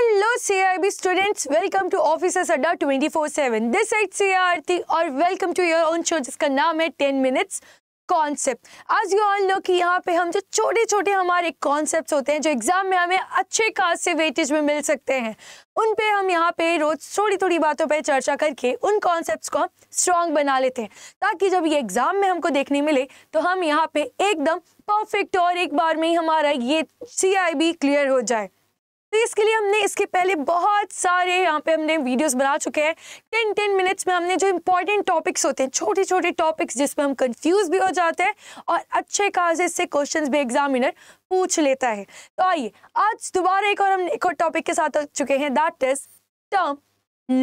Hello CIB students, welcome to Officers Adda 24-7. This is CRT और welcome to your own show जिसका नाम है 10 minutes concept आज you all know कि यहाँ पे हम जो छोटे छोटे हमारे कॉन्सेप्ट होते हैं जो एग्जाम में हमें अच्छे खास से वेटेज में मिल सकते हैं उन पे हम यहाँ पे रोज थोड़ी थोड़ी बातों पे चर्चा करके उन कॉन्सेप्ट को हम स्ट्रॉन्ग बना लेते हैं ताकि जब ये एग्जाम में हमको देखने मिले तो हम यहाँ पे एकदम परफेक्ट और एक बार में ही हमारा ये सी क्लियर हो जाए तो इसके लिए हमने इसके पहले बहुत सारे यहाँ पे हमने वीडियोस बना चुके हैं टेन टेन मिनट्स में हमने जो इम्पॉर्टेंट टॉपिक्स होते हैं छोटे छोटे टॉपिक्स जिसमें हम कंफ्यूज भी हो जाते हैं और अच्छे काजे से क्वेश्चंस भी एग्जामिनर पूछ लेता है तो आइए आज दोबारा एक और हम एक और टॉपिक के साथ आ चुके हैं दैट इज टर्म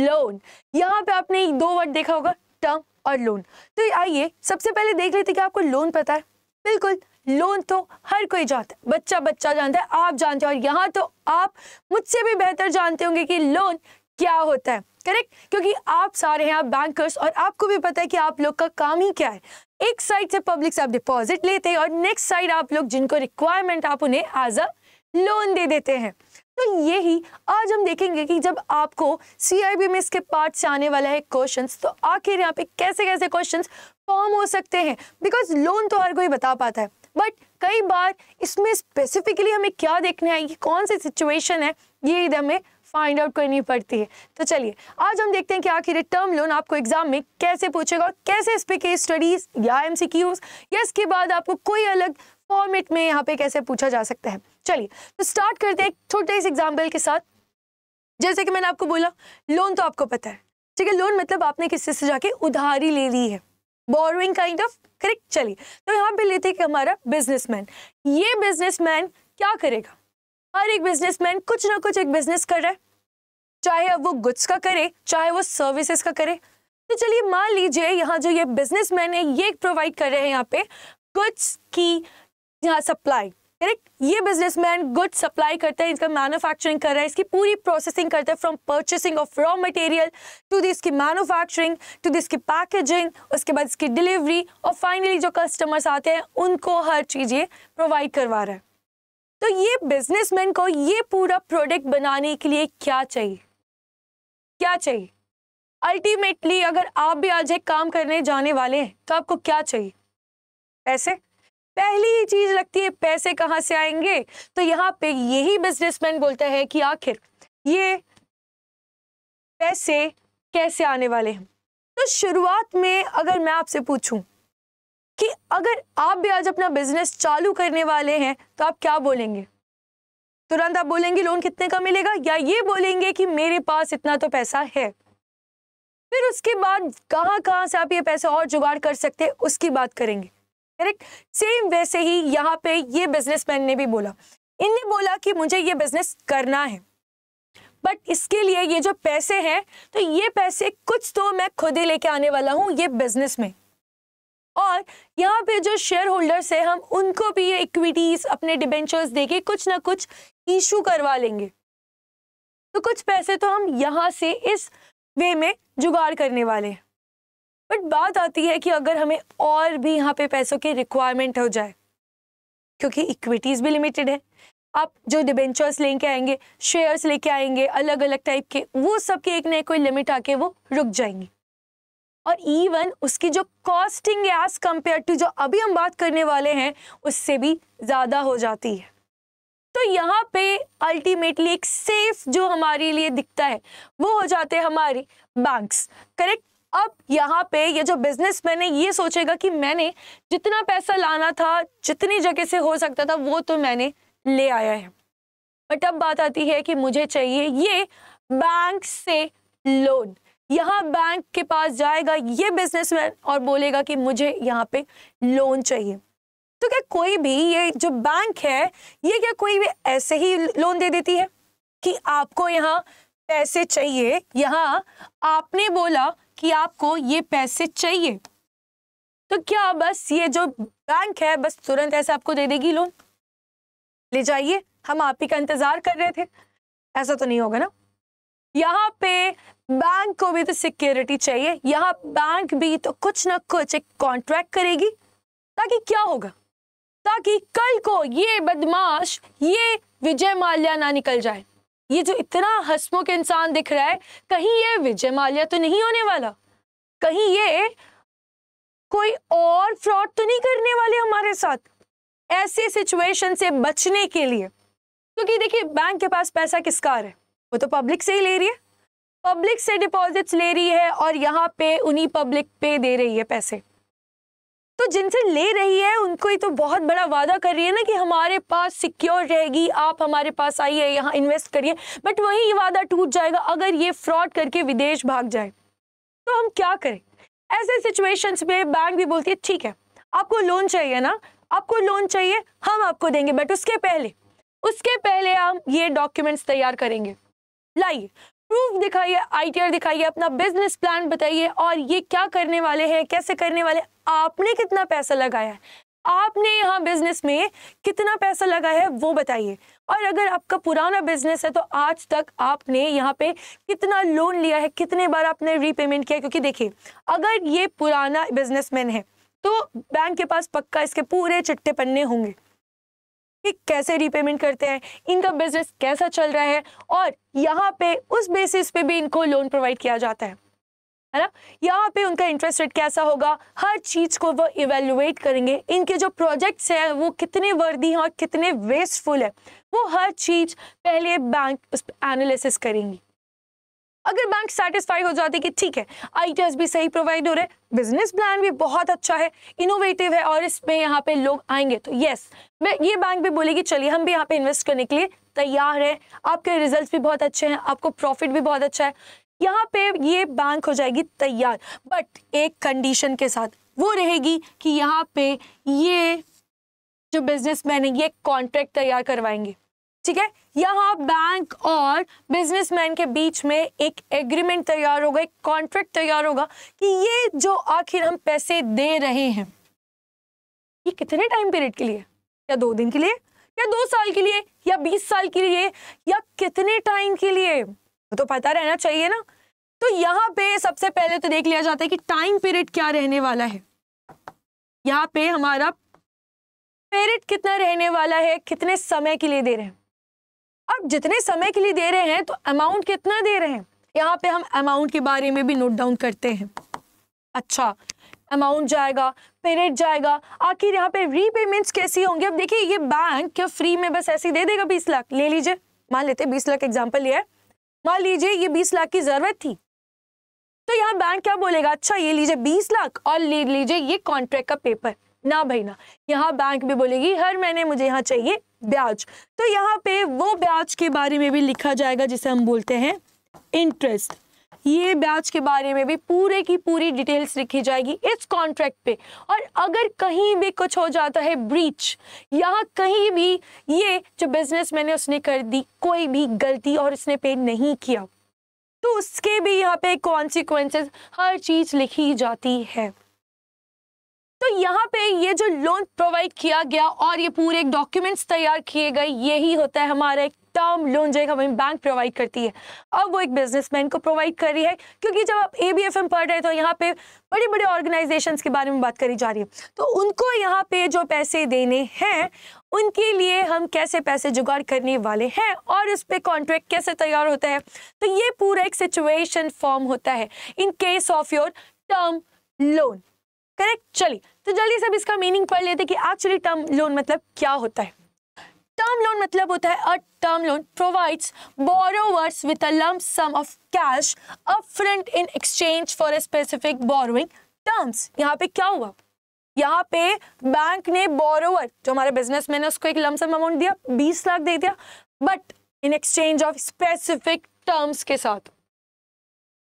लोन यहाँ पे आपने दो वर्ड देखा होगा टर्म और लोन तो आइए सबसे पहले देख लेते कि आपको लोन पता है बिल्कुल लोन तो हर कोई जानता है बच्चा बच्चा जानता है आप जानते हो और यहाँ तो आप मुझसे भी बेहतर जानते होंगे कि लोन क्या होता है करेक्ट क्योंकि आप सारे हैं आप बैंकर्स और आपको भी पता है कि आप लोग का काम ही क्या है एक साइड से पब्लिक से आप डिपॉजिट लेते हैं और नेक्स्ट साइड आप लोग जिनको रिक्वायरमेंट आप उन्हें एज अ लोन दे देते हैं तो यही आज हम देखेंगे कि जब आपको बी में इसके पार्ट से आने वाला है क्वेश्चंस तो आखिर यहाँ पे कैसे कैसे क्वेश्चंस फॉर्म हो सकते हैं बिकॉज लोन तो हर कोई बता पाता है बट कई बार इसमें स्पेसिफिकली हमें क्या देखने आई कि कौन सी सिचुएशन है ये हमें फाइंड आउट करनी पड़ती है तो चलिए आज हम देखते हैं कि आखिर टर्म लोन आपको एग्जाम में कैसे पूछेगा और कैसे इस पे केस स्टडीज या एम या इसके बाद आपको कोई अलग फॉर्मेट में यहाँ पे कैसे पूछा जा सकता है चलिए तो स्टार्ट करते हैं एक छोटे इस एग्जाम्पल के साथ जैसे कि मैंने आपको बोला लोन तो आपको पता है ठीक है लोन मतलब आपने किसी से जाके उधारी ले ली है बोरोइंग काइंड ऑफ करेक्ट चलिए तो यहाँ पे लेते कि हमारा बिजनेसमैन ये बिजनेसमैन क्या करेगा हर एक बिजनेसमैन कुछ ना कुछ एक बिजनेस कर रहा है चाहे अब वो गुड्स का करे चाहे वो सर्विसेज का करे तो चलिए मान लीजिए यहाँ जो ये बिजनेसमैन है ये प्रोवाइड कर रहे हैं यहाँ पे गुड्स की यहाँ सप्लाई करेक्ट ये बिजनेसमैन गुड सप्लाई करता है इसका मैन्युफैक्चरिंग कर रहा है इसकी पूरी प्रोसेसिंग करता है from purchasing of raw material to the इसकी मैन्युफैक्चरिंग टू दी इसकी पैकेजिंग उसके बाद इसकी डिलीवरी और फाइनली जो कस्टमर्स आते हैं उनको हर चीज़ ये प्रोवाइड करवा रहा है तो ये बिजनेसमैन को ये पूरा प्रोडक्ट बनाने के लिए क्या चाहिए क्या चाहिए अल्टीमेटली अगर आप भी आज एक काम करने जाने वाले हैं तो आपको क्या चाहिए पैसे पहली ही चीज लगती है पैसे कहाँ से आएंगे तो यहाँ पे यही बिजनेसमैन बोलता है कि आखिर ये पैसे कैसे आने वाले हैं तो शुरुआत में अगर मैं आपसे पूछूं कि अगर आप भी आज अपना बिजनेस चालू करने वाले हैं तो आप क्या बोलेंगे तुरंत आप बोलेंगे लोन कितने का मिलेगा या ये बोलेंगे कि मेरे पास इतना तो पैसा है फिर उसके बाद कहाँ कहाँ से आप ये पैसा और जुगाड़ कर सकते हैं उसकी बात करेंगे करेक्ट सेम वैसे ही यहाँ पे ये बिजनेसमैन ने भी बोला इनने बोला कि मुझे ये बिजनेस करना है बट इसके लिए ये जो पैसे हैं तो ये पैसे कुछ तो मैं खुद ही लेके आने वाला हूँ ये बिजनेस में और यहाँ पे जो शेयर होल्डर्स है हम उनको भी ये इक्विटीज अपने डिबेंचर्स देके कुछ ना कुछ इशू करवा लेंगे तो कुछ पैसे तो हम यहाँ से इस वे में जुगाड़ करने वाले हैं बट बात आती है कि अगर हमें और भी यहाँ पे पैसों की रिक्वायरमेंट हो जाए क्योंकि इक्विटीज़ भी लिमिटेड है आप जो डिबेंचर्स लेके आएंगे शेयर्स लेके आएंगे अलग अलग टाइप के वो सब के एक नए कोई लिमिट आके वो रुक जाएंगे और इवन उसकी जो कॉस्टिंग है एज कम्पेयर टू जो अभी हम बात करने वाले हैं उससे भी ज़्यादा हो जाती है तो यहाँ पे अल्टीमेटली एक सेफ जो हमारे लिए दिखता है वो हो जाते हैं हमारे बैंक्स करेक्ट अब यहाँ पे ये जो बिजनेसमैन है ये सोचेगा कि मैंने जितना पैसा लाना था जितनी जगह से हो सकता था वो तो मैंने ले आया है बट अब बात आती है कि मुझे चाहिए ये बैंक से लोन यहाँ बैंक के पास जाएगा ये बिजनेसमैन और बोलेगा कि मुझे यहाँ पे लोन चाहिए तो क्या कोई भी ये जो बैंक है ये क्या कोई भी ऐसे ही लोन दे देती है कि आपको यहाँ पैसे चाहिए यहाँ आपने बोला कि आपको ये पैसे चाहिए तो क्या बस ये जो बैंक है बस तुरंत ऐसे आपको दे देगी लोन ले जाइए हम आप ही का इंतजार कर रहे थे ऐसा तो नहीं होगा ना यहाँ पे बैंक को भी तो सिक्योरिटी चाहिए यहाँ बैंक भी तो कुछ ना कुछ एक कॉन्ट्रैक्ट करेगी ताकि क्या होगा ताकि कल को ये बदमाश ये विजय माल्या ना निकल जाए ये जो इतना हसमुख इंसान दिख रहा है कहीं ये विजय माल्या तो नहीं होने वाला कहीं ये कोई और फ्रॉड तो नहीं करने वाले हमारे साथ ऐसे सिचुएशन से बचने के लिए क्योंकि देखिए बैंक के पास पैसा किसका है वो तो पब्लिक से ही ले रही है पब्लिक से डिपॉजिट्स ले रही है और यहाँ पे उन्हीं पब्लिक पे दे रही है पैसे तो जिनसे ले रही है उनको ही तो बहुत बड़ा वादा कर रही है ना कि हमारे पास सिक्योर रहेगी आप हमारे पास आइए यहाँ इन्वेस्ट करिए बट वही ये वादा टूट जाएगा अगर ये फ्रॉड करके विदेश भाग जाए तो हम क्या करें ऐसे सिचुएशंस में बैंक भी बोलती है ठीक है आपको लोन चाहिए ना आपको लोन चाहिए हम आपको देंगे बट उसके पहले उसके पहले हम ये डॉक्यूमेंट्स तैयार करेंगे लाइए प्रूफ दिखाइए आईटीआर दिखाइए अपना बिजनेस प्लान बताइए और ये क्या करने वाले हैं कैसे करने वाले आपने कितना पैसा लगाया है आपने यहाँ बिजनेस में कितना पैसा लगाया है वो बताइए और अगर आपका पुराना बिजनेस है तो आज तक आपने यहाँ पे कितना लोन लिया है कितने बार आपने रीपेमेंट किया क्योंकि देखिए अगर ये पुराना बिजनेसमैन है तो बैंक के पास पक्का इसके पूरे चिट्टे पन्ने होंगे कि कैसे रीपेमेंट करते हैं इनका बिजनेस कैसा चल रहा है और यहाँ पे उस बेसिस पे भी इनको लोन प्रोवाइड किया जाता है है ना यहाँ पे उनका इंटरेस्ट रेट कैसा होगा हर चीज़ को वो इवेल्युएट करेंगे इनके जो प्रोजेक्ट्स हैं वो कितने वर्दी हैं और कितने वेस्टफुल है वो हर चीज़ पहले बैंक एनालिसिस करेंगी अगर बैंक सेटिस्फाई हो जाती कि ठीक है आइडियाज भी सही प्रोवाइड हो रहे हैं बिजनेस प्लान भी बहुत अच्छा है इनोवेटिव है और इसमें यहाँ पे लोग आएंगे तो यस मैं ये बैंक भी बोलेगी चलिए हम भी यहाँ पे इन्वेस्ट करने के लिए तैयार है आपके रिजल्ट्स भी बहुत अच्छे हैं आपको प्रॉफिट भी बहुत अच्छा है यहाँ पे ये बैंक हो जाएगी तैयार बट एक कंडीशन के साथ वो रहेगी कि यहाँ पे ये जो बिजनेसमैन है ये कॉन्ट्रैक्ट तैयार करवाएंगे ठीक है यहाँ बैंक और बिजनेसमैन के बीच में एक एग्रीमेंट तैयार होगा एक कॉन्ट्रैक्ट तैयार होगा कि ये जो आखिर हम पैसे दे रहे हैं ये कितने टाइम पीरियड के लिए या दो दिन के लिए या दो साल के लिए या बीस साल के लिए या कितने टाइम के लिए तो पता रहना चाहिए ना तो यहाँ पे सबसे पहले तो देख लिया जाता है कि टाइम पीरियड क्या रहने वाला है यहाँ पे हमारा पीरियड कितना रहने वाला है कितने समय के लिए दे रहे हैं अब जितने समय के लिए दे रहे हैं तो अमाउंट कितना दे रहे हैं यहाँ पे हम अमाउंट के बारे में भी नोट डाउन करते हैं अच्छा अमाउंट जाएगा पीरियड जाएगा आखिर यहाँ पे रीपेमेंट्स कैसी होंगे अब देखिए ये बैंक क्या फ्री में बस ऐसे ही दे देगा बीस लाख ले लीजिए मान लेते बीस लाख एग्जाम्पल ये है मान लीजिए ये बीस लाख की जरूरत थी तो यहाँ बैंक क्या बोलेगा अच्छा ये लीजिए बीस लाख और ले लीजिए ये कॉन्ट्रैक्ट का पेपर ना भाई ना यहाँ बैंक भी बोलेगी हर महीने मुझे यहाँ चाहिए ब्याज तो यहाँ पे वो ब्याज के बारे में भी लिखा जाएगा जिसे हम बोलते हैं इंटरेस्ट ये ब्याज के बारे में भी पूरे की पूरी डिटेल्स लिखी जाएगी इस कॉन्ट्रैक्ट पे और अगर कहीं भी कुछ हो जाता है ब्रीच या कहीं भी ये जो बिजनेस मैंने उसने कर दी कोई भी गलती और उसने पे नहीं किया तो उसके भी यहाँ पे कॉन्सिक्वेंसेस हर चीज़ लिखी जाती है तो यहाँ पे ये जो लोन प्रोवाइड किया गया और ये पूरे डॉक्यूमेंट्स तैयार किए गए यही होता है हमारा एक टर्म लोन जो एक हमें बैंक प्रोवाइड करती है अब वो एक बिजनेसमैन को प्रोवाइड कर रही है क्योंकि जब आप ए बी एफ एम पढ़ रहे तो यहाँ पे बड़े बड़े ऑर्गेनाइजेशंस के बारे में बात करी जा रही है तो उनको यहाँ पे जो पैसे देने हैं उनके लिए हम कैसे पैसे जुगाड़ करने वाले हैं और उस पर कॉन्ट्रैक्ट कैसे तैयार होता है तो ये पूरा एक सिचुएशन फॉर्म होता है in case of your term loan correct चलिए तो जल्दी से इसका मीनिंग पढ़ लेते कि एक्चुअली टर्म लोन मतलब क्या होता है टर्म लोन मतलब होता है a term loan provides borrowers with a lump sum of cash upfront in exchange for a specific borrowing terms यहाँ पे क्या हुआ यहाँ पे बैंक ने बोरोवर जो हमारे बिजनेसमैन है उसको एक लमसम अमाउंट दिया बीस लाख दे दिया but in exchange of specific terms के साथ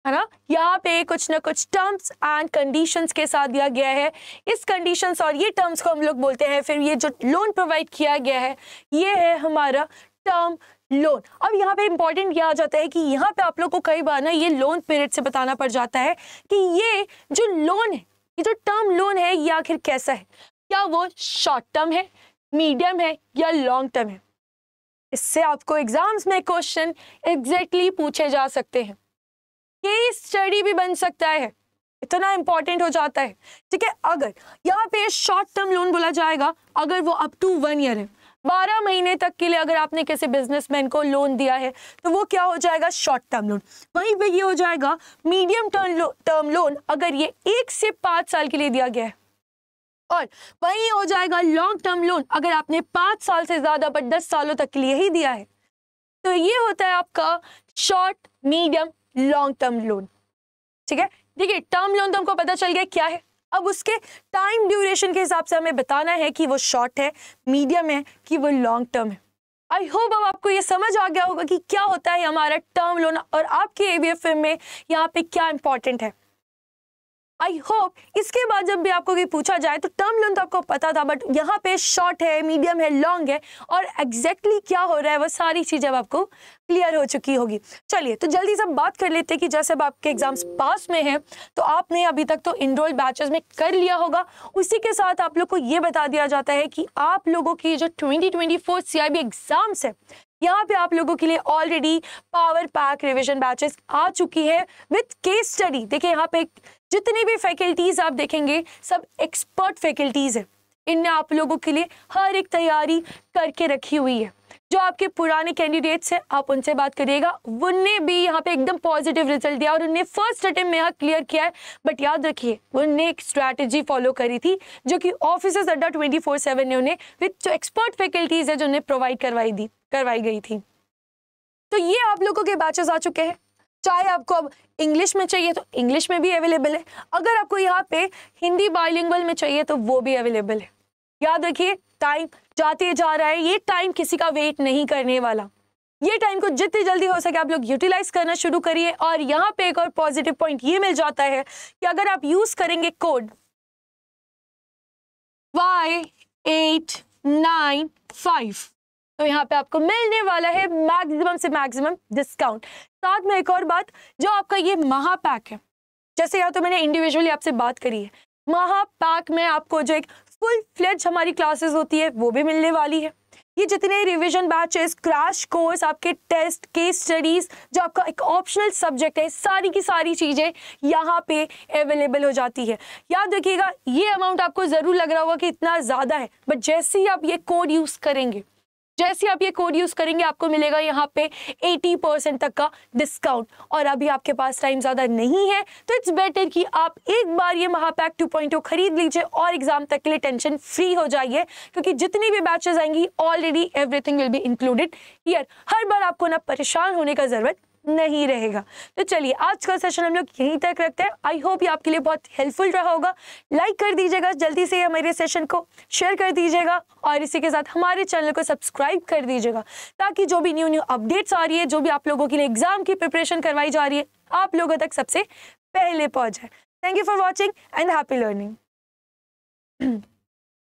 है ना यहाँ पे कुछ ना कुछ टर्म्स एंड कंडीशंस के साथ दिया गया है इस कंडीशंस और ये टर्म्स को हम लोग बोलते हैं फिर ये जो लोन प्रोवाइड किया गया है ये है हमारा टर्म लोन अब यहाँ पे इम्पॉर्टेंट यह आ जाता है कि यहाँ पे आप लोग को कई बार ना ये लोन पीरियड से बताना पड़ जाता है कि ये जो लोन है ये जो टर्म लोन है ये आखिर कैसा है क्या वो शॉर्ट टर्म है मीडियम है या लॉन्ग टर्म है इससे आपको एग्जाम्स में क्वेश्चन एग्जैक्टली exactly पूछे जा सकते हैं केस स्टडी भी बन सकता है इतना इंपॉर्टेंट हो जाता है ठीक है अगर यहाँ पे शॉर्ट टर्म लोन बोला जाएगा अगर वो अप टू वन ईयर है बारह महीने तक के लिए अगर आपने किसी बिजनेसमैन को लोन दिया है तो वो क्या हो जाएगा शॉर्ट टर्म लोन वहीं पे ये हो जाएगा मीडियम टर्म लो, टर्म लोन अगर ये एक से पाँच साल के लिए दिया गया है और वहीं हो जाएगा लॉन्ग टर्म लोन अगर आपने पाँच साल से ज़्यादा बट दस सालों तक के लिए ही दिया है तो ये होता है आपका short medium long term loan ठीक है देखिए टर्म लोन तो हमको पता चल गया क्या है अब उसके टाइम ड्यूरेशन के हिसाब से हमें बताना है कि वो शॉर्ट है मीडियम है कि वो लॉन्ग टर्म है आई होप अब आपको ये समझ आ गया होगा कि क्या होता है हमारा टर्म लोन और आपके ए में यहाँ पे क्या इंपॉर्टेंट है आई होप इसके बाद जब भी आपको कोई पूछा जाए तो टर्म लोन तो आपको पता था बट यहाँ पे शॉर्ट है मीडियम है लॉन्ग है और एग्जैक्टली exactly क्या हो रहा है वो सारी चीज़ अब आपको क्लियर हो चुकी होगी चलिए तो जल्दी से बात कर लेते हैं कि जैसे अब आपके एग्जाम्स पास में हैं तो आपने अभी तक तो इनरोल बैचेस में कर लिया होगा उसी के साथ आप लोग को ये बता दिया जाता है कि आप लोगों की जो ट्वेंटी ट्वेंटी फोर एग्ज़ाम्स है यहाँ पे आप लोगों के लिए already power pack revision batches आ चुकी है विथ केस स्टडी देखिए यहाँ पे जितनी भी फैकल्टीज आप देखेंगे सब एक्सपर्ट फैकल्टीज है इनने आप लोगों के लिए हर एक तैयारी करके रखी हुई है जो आपके पुराने कैंडिडेट्स हैं आप उनसे बात करिएगा उनने भी यहाँ पे एकदम पॉजिटिव रिजल्ट दिया और उनने फर्स्ट अटेम्प्ट में यहाँ क्लियर किया है बट याद रखिए उनने एक स्ट्रैटेजी फॉलो करी थी जो कि ऑफिसर्स अड्डा ट्वेंटी फोर सेवन ने उन्हें विथ जो एक्सपर्ट फैकल्टीज है जो उन्हें प्रोवाइड करवाई दी करवाई गई थी तो ये आप लोगों के बैचेस आ चुके हैं चाहे आपको अब इंग्लिश में चाहिए तो इंग्लिश में भी अवेलेबल है अगर आपको यहाँ पे हिंदी बायलिंगल में चाहिए तो वो भी अवेलेबल है याद रखिए टाइम जाते जा रहा है ये टाइम किसी का वेट नहीं करने वाला ये टाइम को जितनी जल्दी हो सके आप लोग यूटिलाइज करना शुरू करिए और यहाँ पे एक और पॉजिटिव पॉइंट ये मिल जाता है कि अगर आप यूज करेंगे code Y eight nine five तो यहाँ पे आपको मिलने वाला है मैक्सिमम से मैक्सिमम डिस्काउंट साथ में एक और बात जो आपका ये महापैक है जैसे या तो मैंने इंडिविजुअली आपसे बात करी है महापैक में आपको जो एक फुल फ्लेज हमारी क्लासेस होती है वो भी मिलने वाली है ये जितने रिविजन बैचेस क्रैश कोर्स आपके टेस्ट केस स्टडीज जो आपका एक ऑप्शनल सब्जेक्ट है सारी की सारी चीज़ें यहाँ पे अवेलेबल हो जाती है याद रखिएगा ये अमाउंट आपको ज़रूर लग रहा होगा कि इतना ज़्यादा है बट जैसे ही आप ये कोड यूज़ करेंगे जैसे आप ये कोड यूज़ करेंगे आपको मिलेगा यहाँ पे 80 परसेंट तक का डिस्काउंट और अभी आपके पास टाइम ज़्यादा नहीं है तो इट्स बेटर कि आप एक बार ये महापैक 2.0 खरीद लीजिए और एग्ज़ाम तक के लिए टेंशन फ्री हो जाइए क्योंकि जितनी भी बैचेज आएंगी already everything will be included year हर बार आपको ना परेशान होने का ज़रूरत नहीं रहेगा तो चलिए आज का सेशन हम लोग यहीं तक रखते हैं आई होप ये आपके लिए बहुत हेल्पफुल रहा होगा लाइक कर दीजिएगा जल्दी से हमारे सेशन को शेयर कर दीजिएगा और इसी के साथ हमारे चैनल को सब्सक्राइब कर दीजिएगा ताकि जो भी न्यू न्यू अपडेट्स आ रही है जो भी आप लोगों के लिए एग्जाम की प्रिपरेशन करवाई जा रही है आप लोगों तक सबसे पहले पहुँच जाए thank you for watching and happy learning